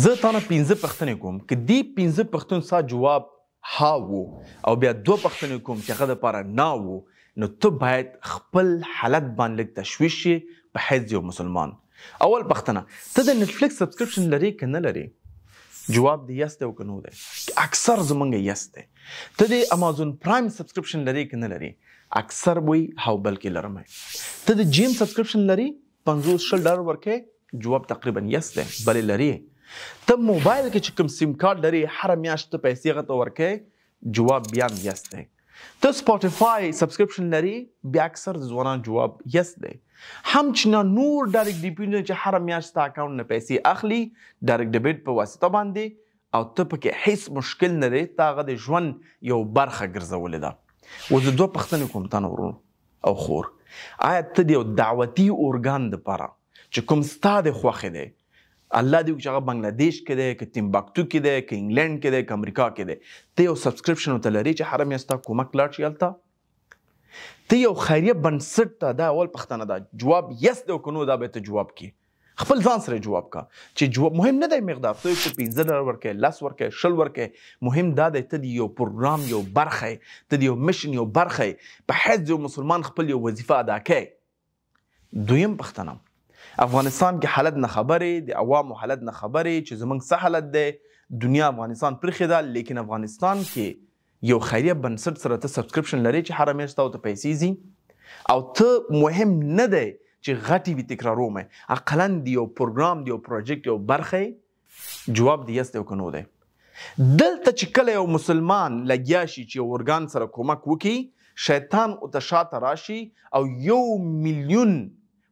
زه تاسو پنځه پښتنې کوم چې دی پنځه پښتون سا جواب ها وو او بیا دوه پښتنې کوم چې هغه د پاره نا وو نو ته باید خپل حالت باندې لږ تشویش شي په حیث یو مسلمان اول پښتنه ته د نتفلیکس سبسکرپشن لري که نه لري جواب دی یس دی او کنو دی اکثر زمونږ یس دی ته د امازون پرایم سبسکرپشن لري که نه لري اکثر وی هاو بلکې لرم ته د جیم سبسکرپشن لري 50 شل ډالر ورکې جواب تقریبا یس دی بلې لري ته موبایل کې چې کوم سیم کارت لري هر میاشت ته پیسې غته ورکې جواب بیا یس دی ته سپوټیفای سبسکرپشن لري بیا اکثر ځوانان جواب یس دی هم چې نه نور ډایرکټ ډیپیټ چې هر میاشت ته اکاونټ نه پیسې اخلي ډایرکټ ډیبیټ په واسطه باندې او ته پکې هیڅ مشکل نه لري تا غو د ژوند یو برخه ګرځولې ده و زه دوه پښتنې کوم تاسو ورو او خور آیا ته د دعوتي اورګان د پاره چې کوم ستاده خوخه دی الله دې چې هغه بنگلاديش کې دی که تیمباکتو کې دی که انګلند کې دی که امریکا کې دی ته یو سبسکرپشن ورته لري چې حرم یستا کومک لاړ شي هلته ته یو خیریه بنسټ ته دا اول پښتنه ده جواب یس دی او که نو دا به ته جواب کې خپل ځان سره جواب کا چې جواب مهم نه دی مقدار ته چې پنځه ډالر ورکې لس ورکې شل ورکې مهم دا دی ته یو پروګرام یو برخه ته یو مشن یو برخه په حیث یو مسلمان خپل یو وظیفه ادا کړي دویم پښتنم افغانستان کې حالت نه خبرې د عوامو حالت نه خبرې چې زمونږ څه حالت دی دنیا افغانستان پرخې ده لیکن افغانستان کې یو خیریه بنسټ سره ته سبسکرپشن لري چې هره میاشت او ته پیسې ځي او ته مهم نه دی چې غټي وي تکراروم اقلا دی یو پروګرام دی یو پروجیکټ یو برخه جواب دی یست او کنو دی دلته چې کله یو مسلمان لګیا شي چې ورګان سره کومک وکي شیطان او ته شاته راشي او یو میلیون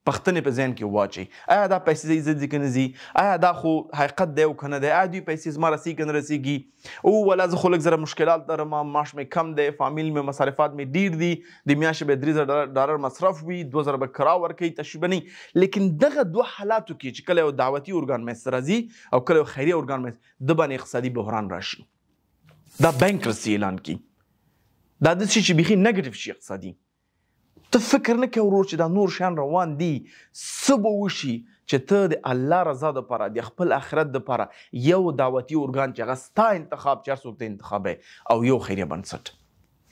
پختنې په ځین کې واچي آیا دا پیسې عزت دي کنه زی آیا دا خو حقیقت دی او کنه دی آیا دوی پیسې زما رسی کنه رسیږي او ولا زه خلک زره مشکلات درم معاش مې کم دی فامیل مې مصارفات مې ډیر دي د میاشتې به 3000 ډالر مصرف وي 2000 به کرا ورکي تشبه نه لیکن دغه دوه حالاتو کې چې کله یو دعوتي اورګان مې سره زی او کله یو خیریه اورګان مې د باندې اقتصادي بحران راشي دا بانکرسي اعلان کی دا د څه چې بيخي نیگیټیو شي اقتصادي ته فکر نه کوي ورور چې دا نور شان روان دي څه به وشي چې ته د الله رضا دپاره د خپل آخرت دپاره یو دعوتي ارګان چې هغه ستا انتخاب چې هر څوک ته انتخاب او یو خیریه بنسټ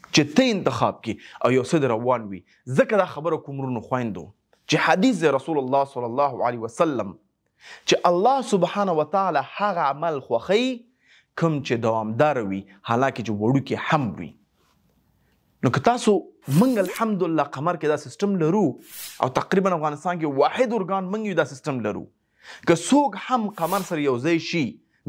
چې ته انتخاب کی او یو څه روان وي ځکه دا خبره کومرونو خویندو چې حدیث رسول الله صلی الله علیه وسلم چې الله سبحانه وتعالی هغه عمل خوښي کوم چې دوامدار وي حالکه چې وړوکی هم وي نو که تاسو منګ الحمدلله قمر کې دا سیستم لرو او تقریبا افغانستان کې واحد ارګان منګ یو دا سیستم لرو که څوک هم قمر سره یو ځای شي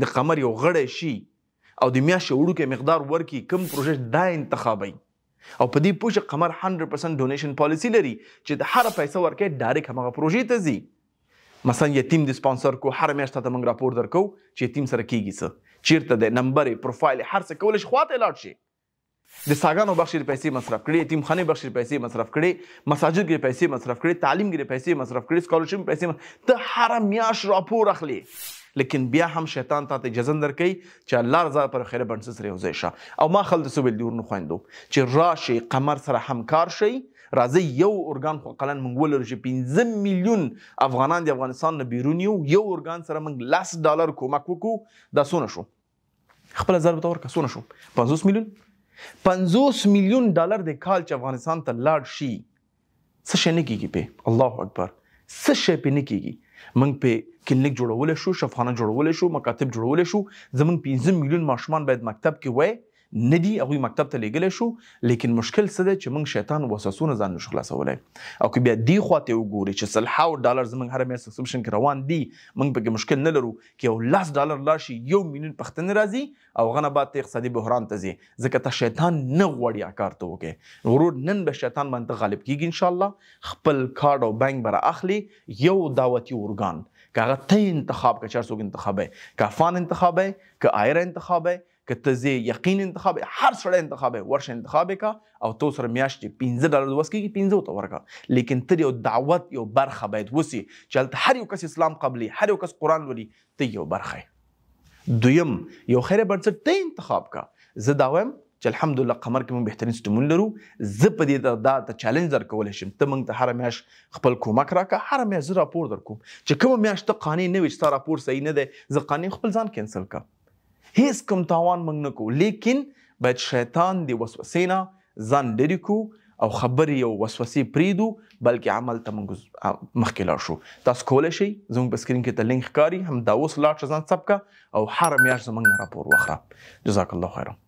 د قمر یو غړی شي او د میاشتې وړوکی مقدار ورکي کم پروژه دا انتخابي او په دې پوښ قمر 100% ډونیشن پالیسی لري چې د هر پیسې ورکې ډایرک هغه پروژې ته ځي مثلا یتیم د سپانسر کو هر میاشت ته موږ راپور درکو چې یتیم سره کیږي څه چیرته د نمبر پروفایل هر څه کولش خواته لاړ شي د ساګانو بخشیر پیسې مصرف کړي یتیمخانه بخشیر پیسې مصرف کړي مساجد کې پیسې مصرف کړي تعلیم کې پیسې مصرف کړي سکالرشپ پیسې مصرف... ته هر میاش راپور اخلي لیکن بیا هم شیطان ته اجازه درکوي چې الله رضا پر خیر بنسس ری وځي شه او ما خل د سوبل دیور نه خويندو چې راشي قمر سره همکار شي راځي یو اورګان خو قلن مونږ ولر چې 15 میلیون افغانان د افغانستان نه بیرون یو یو اورګان سره مونږ لاس ډالر کومک وکړو دا سونه شو خپل ضرب تور کسونه شو 50 میلیون 50 میلیون ډالر د کال چې افغانستان ته لاړ شي څه شي نه کیږي په الله اکبر څه شي په نه کیږي موږ په کلینیک جوړول شو شفخانه جوړول شو مکاتب جوړول شو زمونږ 15 میلیون ماشومان باید مکتب کې وای ندي هغه مکتب ته لګل شو لیکن مشکل څه دی چې موږ شیطان وسوسونه ځان نشو خلاصولای او که بیا دی خواته وګوري چې سلحاو ډالر زمنګ هر میاشت سبسکرپشن روان دي موږ به مشکل نه لرو کې یو لاس ډالر لاشي یو میلیون پښتنه راځي او غنه بعد اقتصادي بحران ته ځي ځکه ته شیطان نه غوړیا کار ته وکې غرور نن به شیطان باندې غالب کیږي ان شاء الله خپل کارډ او بانک بر اخلي یو دعوتي اورګان کاغه ته انتخاب که چارسوګ انتخابه که افغان انتخابه که ایر انتخابه که تزه یقین انتخاب هر سره انتخاب ورش انتخاب کا او تو سره میاشتې 15 ډالر وسکي 15 تو ورکا لیکن تر یو دعوت یو برخه باید وسی چلته هر یو کس اسلام قبلي هر یو کس قران ولي ته یو برخه دویم یو خیر بنسټ ته انتخاب کا زه داوم چې الحمدلله قمر کې موږ بهترین سټمون لرو زه په دې دا ته چیلنج درکولی شم ته موږ ته هره میاشت خپل کومک راکړه هره میاشت زه راپور درکوم چې کومه میاشت ته قانع نه وي ستا راپور صحیح نه دی زه قانع خپل ځان کینسل کړه هیڅ کوم تاوان موږ نه کوو لیکن باید شیطان دی وسوسې نه ځان لرې کړو او خبرې او وسوسې پریدو بلکې عمل ته موږ مخکې لاړ شو تاسو کولی شئ زموږ په سکرین کې ته لینک ښکاري همدا اوس لاړ شه ځان ثبت او هر میاشت زموږ نه راپور واخله جزاک الله خیره